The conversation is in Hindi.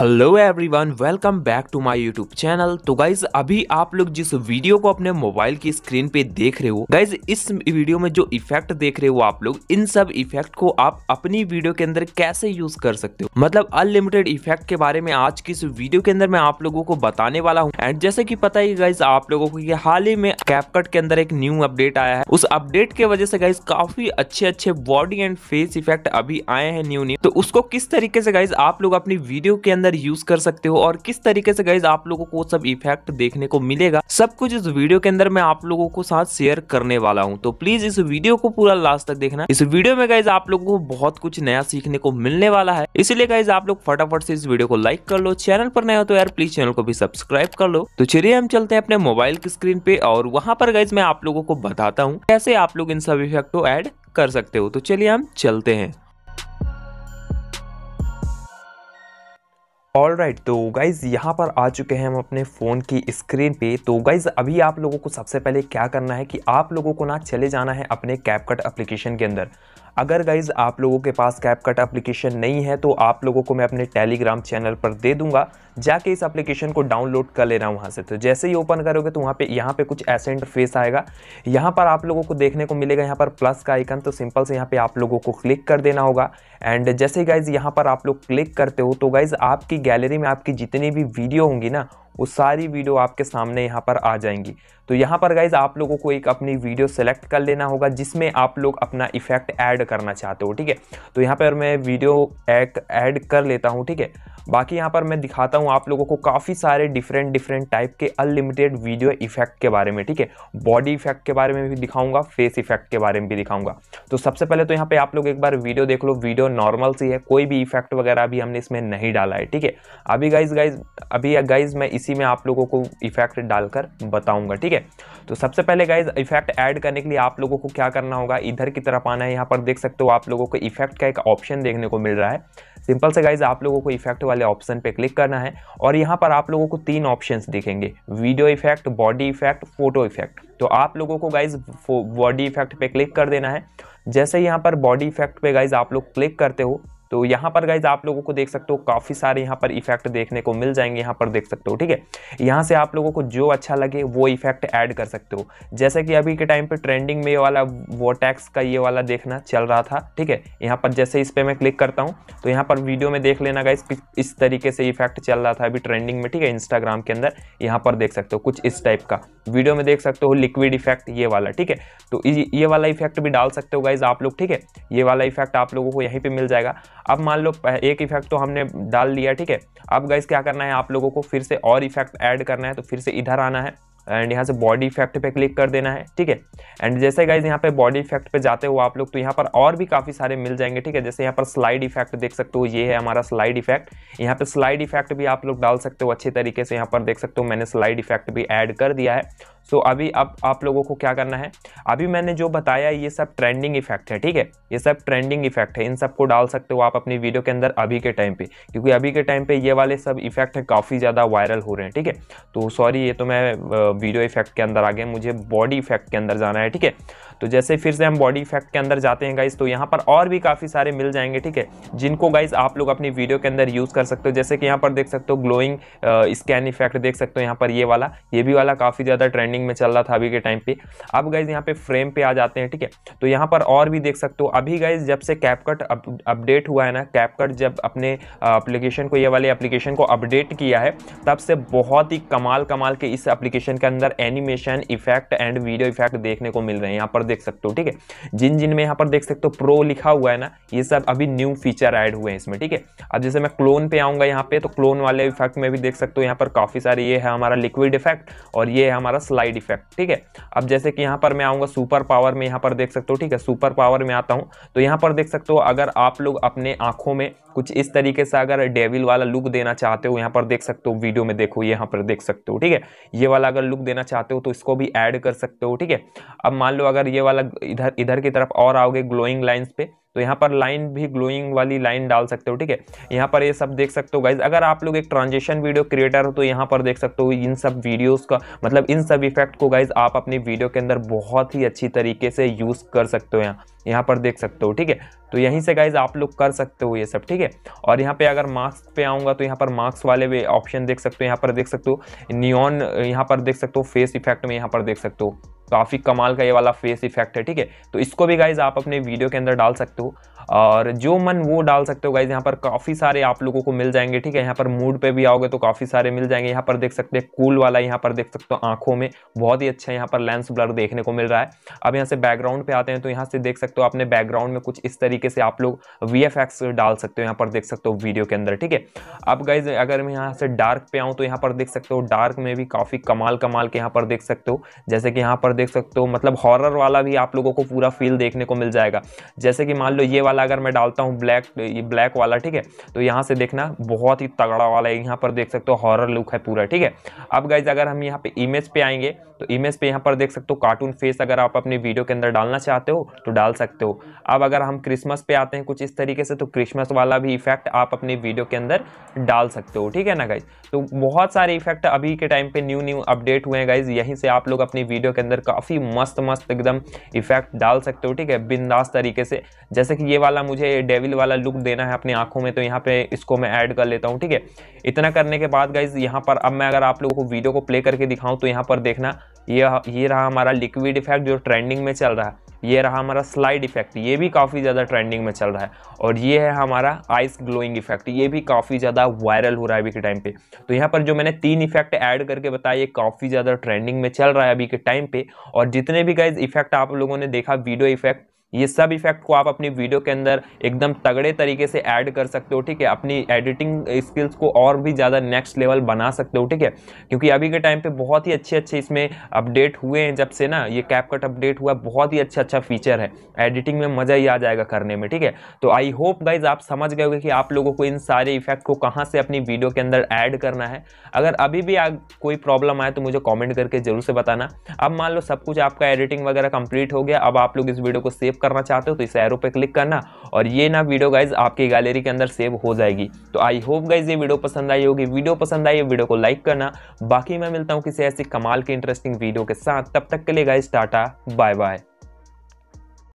hello everyone welcome back to my YouTube channel तो गाइज अभी आप लोग जिस वीडियो को अपने मोबाइल की स्क्रीन पे देख रहे हो गाइज इस वीडियो में जो इफेक्ट देख रहे हो आप लोग इन सब इफेक्ट को आप अपनी वीडियो के अंदर कैसे यूज कर सकते हो मतलब अनलिमिटेड इफेक्ट के बारे में आज की इस वीडियो के अंदर मैं आप लोगों को बताने वाला हूँ एंड जैसे की पता ही गाइज आप लोगों को हाल ही में कैपकट के अंदर एक न्यू अपडेट आया है उस अपडेट के वजह से गाइज काफी अच्छे अच्छे बॉडी एंड फेस इफेक्ट अभी आए हैं न्यू न्यू तो उसको किस तरीके से गाइज आप लोग अपनी वीडियो के अंदर अंदर यूज कर सकते हो और किस तरीके से गाइज आप लोगों को सब इफेक्ट देखने को मिलेगा सब कुछ इस वीडियो के अंदर मैं आप लोगों को साथ शेयर करने वाला हूँ तो प्लीज इस वीडियो को पूरा लास्ट तक देखना इस वीडियो में गाइज आप लोगों को बहुत कुछ नया सीखने को मिलने वाला है इसलिए गाइज आप लोग फटाफट से इस वीडियो को लाइक कर लो चैनल पर नया हो तो यार प्लीज चैनल को भी सब्सक्राइब कर लो तो चलिए हम चलते हैं अपने मोबाइल की स्क्रीन पे और वहाँ पर गाइज मैं आप लोगों को बताता हूँ कैसे आप लोग इन सब इफेक्ट को एड कर सकते हो तो चलिए हम चलते हैं ऑल राइट right, तो गाइज़ यहाँ पर आ चुके हैं हम अपने फ़ोन की स्क्रीन पे तो गाइज़ अभी आप लोगों को सबसे पहले क्या करना है कि आप लोगों को ना चले जाना है अपने कैपकट एप्लीकेशन के अंदर अगर गाइज़ आप लोगों के पास कैप कट एप्लीकेशन नहीं है तो आप लोगों को मैं अपने टेलीग्राम चैनल पर दे दूंगा जाके इस एप्लीकेशन को डाउनलोड कर लेना वहाँ से तो जैसे ही ओपन करोगे तो वहाँ पे यहाँ पे कुछ ऐसे इंटरफेस आएगा यहाँ पर आप लोगों को देखने को मिलेगा यहाँ पर प्लस का आइकन तो सिंपल से यहाँ पर आप लोगों को क्लिक कर देना होगा एंड जैसे गाइज़ यहाँ पर आप लोग क्लिक करते हो तो गाइज़ आपकी गैलरी में आपकी जितनी भी वीडियो होंगी ना वो सारी वीडियो आपके सामने यहाँ पर आ जाएंगी तो यहाँ पर गाइज आप लोगों को एक अपनी वीडियो सेलेक्ट कर लेना होगा जिसमें आप लोग अपना इफेक्ट ऐड करना चाहते हो ठीक है तो यहाँ पर मैं वीडियो एक ऐड कर लेता हूँ ठीक है बाकी यहाँ पर मैं दिखाता हूँ आप लोगों को काफ़ी सारे डिफरेंट डिफरेंट टाइप के अनलिमिटेड वीडियो इफेक्ट के बारे में ठीक है बॉडी इफेक्ट के बारे में भी दिखाऊंगा फेस इफेक्ट के बारे में भी दिखाऊंगा तो सबसे पहले तो यहाँ पे आप लोग एक बार वीडियो देख लो वीडियो नॉर्मल सी है कोई भी इफेक्ट वगैरह अभी हमने इसमें नहीं डाला है ठीक है अभी गाइज गाइज अभी गाइज मैं इसी इसी में आप लोगों को इफेक्ट डालकर बताऊंगा ठीक है तो सबसे पहले गाइज इफेक्ट ऐड करने के लिए आप लोगों को क्या करना होगा इधर की तरफ आना है यहाँ पर देख सकते हो आप लोगों को इफेक्ट का एक ऑप्शन देखने को मिल रहा है सिंपल से गाइज आप लोगों को इफेक्ट वाले ऑप्शन पे क्लिक करना है और यहाँ पर आप लोगों को तीन ऑप्शंस दिखेंगे video effect body effect photo effect तो आप लोगों को गाइज बॉडी इफेक्ट पे क्लिक कर देना है जैसे यहाँ पर बॉडी इफेक्ट पे गाइज आप लोग क्लिक करते हो तो यहाँ पर गाइज आप लोगों को देख सकते हो काफ़ी सारे यहाँ पर इफेक्ट देखने को मिल जाएंगे यहाँ पर देख सकते हो ठीक है यहाँ से आप लोगों को जो अच्छा लगे वो इफेक्ट ऐड कर सकते हो जैसे कि अभी के टाइम पर ट्रेंडिंग में ये वाला वोटैक्स का ये वाला देखना चल रहा था ठीक है यहाँ पर जैसे इस पर मैं क्लिक करता हूँ तो यहाँ पर वीडियो में देख लेना गाइज इस तरीके से इफेक्ट चल रहा था अभी ट्रेंडिंग में ठीक है इंस्टाग्राम के अंदर यहाँ पर देख सकते हो कुछ इस टाइप का वीडियो में देख सकते हो लिक्विड इफेक्ट ये वाला ठीक है तो ये वाला इफेक्ट भी डाल सकते हो गाइज आप लोग ठीक है ये वाला इफेक्ट आप लोगों को यहीं पर मिल जाएगा अब मान लो एक इफेक्ट तो हमने डाल लिया ठीक है अब गाइज क्या करना है आप लोगों को फिर से और इफेक्ट ऐड करना है तो फिर से इधर आना है एंड यहाँ से बॉडी इफेक्ट पे क्लिक कर देना है ठीक है एंड जैसे गाइज यहाँ पे बॉडी इफेक्ट पे जाते हो आप लोग तो यहाँ पर और भी काफ़ी सारे मिल जाएंगे ठीक है जैसे यहाँ पर स्लाइड इफेक्ट देख सकते हो ये है हमारा स्लाइड इफेक्ट यहाँ पे स्लाइड इफेक्ट भी आप लोग डाल सकते हो अच्छे तरीके से यहाँ पर देख सकते हो मैंने स्लाइड इफेक्ट भी ऐड कर दिया है सो so, अभी अब आप लोगों को क्या करना है अभी मैंने जो बताया ये सब ट्रेंडिंग इफेक्ट है ठीक है ये सब ट्रेंडिंग इफेक्ट है इन सबको डाल सकते हो आप अपनी वीडियो के अंदर अभी के टाइम पे क्योंकि अभी के टाइम पे ये वाले सब इफेक्ट है काफ़ी ज़्यादा वायरल हो रहे हैं ठीक है तो सॉरी ये तो मैं वीडियो इफेक्ट के अंदर आ गया मुझे बॉडी इफेक्ट के अंदर जाना है ठीक है तो जैसे फिर से हम बॉडी इफेक्ट के अंदर जाते हैं गाइज तो यहाँ पर और भी काफ़ी सारे मिल जाएंगे ठीक है जिनको गाइज आप लोग अपनी वीडियो के अंदर यूज़ कर सकते हो जैसे कि यहाँ पर देख सकते हो ग्लोइंग स्कैन इफेक्ट देख सकते हो यहाँ पर ये वाला ये भी वाला काफ़ी ज़्यादा ट्रेंडिंग में चल रहा था अभी के टाइम पे अब गाइज यहाँ पे फ्रेम पे आ जाते हैं ठीक है तो यहाँ पर और भी देख सकते हो अभी गाइज जब से कैपकट अपडेट हुआ है ना कैपकट जब अपने अप्लीकेशन uh, को ये वाले अप्लीकेशन को अपडेट किया है तब से बहुत ही कमाल कमाल के इस अप्लीकेशन के अंदर animation effect and video effect देखने को मिल रहे हैं यहाँ पर देख सकते हो ठीक है जिन जिन में यहाँ पर देख सकते हो प्रो लिखा हुआ है ना ये सब अभी न्यू फीचर ऐड हुए हैं इसमें ठीक है अब जैसे मैं क्लोन पे आऊँगा यहाँ पे तो क्लोन वाले इफेक्ट में भी देख सकते हो यहाँ पर काफ़ी सारे ये है हमारा लिक्विड इफेक्ट और ये है हमारा स्लाइड इफेक्ट ठीक है अब जैसे कि यहाँ पर मैं आऊँगा सुपर पावर में यहाँ पर देख सकते हो ठीक है सुपर पावर में आता हूँ तो यहाँ पर देख सकते हो अगर आप लोग अपने आँखों में कुछ इस तरीके से अगर डेविल वाला लुक देना चाहते हो यहाँ पर देख सकते हो वीडियो में देखो यहाँ पर देख सकते हो ठीक है ये वाला अगर लुक देना चाहते हो तो इसको भी ऐड कर सकते हो ठीक है अब मान लो अगर ये वाला इधर इधर की तरफ और आओगे ग्लोइंग लाइन्स पे तो यहाँ पर लाइन भी ग्लोइंग वाली लाइन डाल सकते हो ठीक है यहाँ पर ये सब देख सकते हो गाइज अगर आप लोग एक ट्रांजेक्शन वीडियो क्रिएटर हो तो यहाँ पर देख सकते हो इन सब वीडियोज़ का मतलब इन सब इफेक्ट को गाइज आप अपनी वीडियो के अंदर बहुत ही अच्छी तरीके से यूज़ कर सकते हो यहाँ यहाँ पर देख सकते हो ठीक है तो यहीं से गाइज आप लोग कर सकते हो ये सब ठीक है और यहाँ पे अगर मास्क पे आऊँगा तो यहाँ पर मास्क वाले भी ऑप्शन देख सकते हो यहाँ पर देख सकते हो नियॉन यहाँ पर देख सकते हो फेस इफेक्ट में यहाँ पर देख सकते हो काफ़ी कमाल का ये वाला फेस इफेक्ट है ठीक है तो इसको भी गाइज आप अपने वीडियो के अंदर डाल सकते हो और जो मन वो डाल सकते हो गाइज यहाँ पर काफ़ी सारे आप लोगों को मिल जाएंगे ठीक है यहाँ पर मूड पे भी आओगे तो काफ़ी सारे मिल जाएंगे यहाँ पर देख सकते हैं कूल वाला यहाँ पर देख सकते हो आंखों में बहुत ही अच्छा यहाँ पर लेंस ब्लर देखने को मिल रहा है अब यहाँ से बैकग्राउंड पे आते हैं तो यहाँ से देख सकते हो अपने बैकग्राउंड में कुछ इस तरीके से आप लोग वी डाल सकते हो यहाँ पर देख सकते हो वीडियो के अंदर ठीक है अब गाइज अगर मैं यहाँ से डार्क पे आऊँ तो यहाँ पर देख सकते हो डार्क में भी काफ़ी कमाल कमाल के यहाँ पर देख सकते हो जैसे कि यहाँ पर देख सकते हो मतलब हॉरर वाला भी आप लोगों को पूरा फील देखने को मिल जाएगा जैसे कि मान लो ये वाला वाला अगर मैं डालता हूँ ब्लैक ये ब्लैक वाला ठीक है तो यहाँ से देखना बहुत ही तगड़ा वाला है यहाँ पर देख सकते हो हॉरर लुक है पूरा ठीक है अब गाइज अगर हम यहाँ पे इमेज पे आएंगे तो इमेज पे यहाँ पर देख सकते हो कार्टून फेस अगर आप अपने वीडियो के अंदर डालना चाहते हो तो डाल सकते हो अब अगर हम क्रिसमस पे आते हैं कुछ इस तरीके से तो क्रिसमस वाला भी इफेक्ट आप अपने वीडियो के अंदर डाल सकते हो ठीक है ना गाइज तो बहुत सारे इफेक्ट अभी के टाइम पे न्यू न्यू अपडेट हुए हैं गाइज यहीं से आप लोग अपनी वीडियो के अंदर काफ़ी मस्त मस्त एकदम इफेक्ट डाल सकते हो ठीक है बिंदास तरीके से जैसे कि ये वाला मुझे डेविल वाला लुक देना है अपनी आंखों में तो यहाँ पे इसको मैं ऐड कर लेता हूँ ठीक है इतना करने के बाद गाइज यहाँ पर अब मैं अगर आप लोगों को वीडियो को प्ले करके दिखाऊँ तो यहाँ पर देखना ये ये रहा हमारा लिक्विड इफेक्ट जो ट्रेंडिंग में चल रहा है ये रहा हमारा स्लाइड इफेक्ट ये भी काफ़ी ज़्यादा ट्रेंडिंग में चल रहा है और ये है हमारा आइस ग्लोइंग इफेक्ट ये भी काफ़ी ज़्यादा वायरल हो रहा है अभी के टाइम पे तो यहाँ पर जो मैंने तीन इफेक्ट ऐड करके बताया ये काफ़ी ज़्यादा ट्रेंडिंग में चल रहा है अभी के टाइम पे और जितने भी गाइज इफेक्ट आप लोगों ने देखा वीडियो इफेक्ट ये सब इफेक्ट को आप अपनी वीडियो के अंदर एकदम तगड़े तरीके से ऐड कर सकते हो ठीक है अपनी एडिटिंग स्किल्स को और भी ज़्यादा नेक्स्ट लेवल बना सकते हो ठीक है क्योंकि अभी के टाइम पे बहुत ही अच्छे अच्छे इसमें अपडेट हुए हैं जब से ना ये कैपकट अपडेट हुआ बहुत ही अच्छा अच्छा फीचर है एडिटिंग में मज़ा ही आ जाएगा करने में ठीक है तो आई होप गाइज आप समझ गए होगे कि आप लोगों को इन सारे इफेक्ट को कहाँ से अपनी वीडियो के अंदर ऐड करना है अगर अभी भी कोई प्रॉब्लम आए तो मुझे कॉमेंट करके ज़रूर से बताना अब मान लो सब कुछ आपका एडिटिंग वगैरह कंप्लीट हो गया अब आप लोग इस वीडियो को सेव करना चाहते हो तो इस एरो पे क्लिक करना और ये ना वीडियो गाइज आपकी गैलरी के अंदर सेव हो जाएगी तो आई होप गाइज ये वीडियो पसंद आई होगी वीडियो पसंद आई वीडियो को लाइक करना बाकी मैं मिलता हूँ किसी ऐसी कमाल के इंटरेस्टिंग वीडियो के साथ तब तक के लिए गाइज टाटा बाय बाय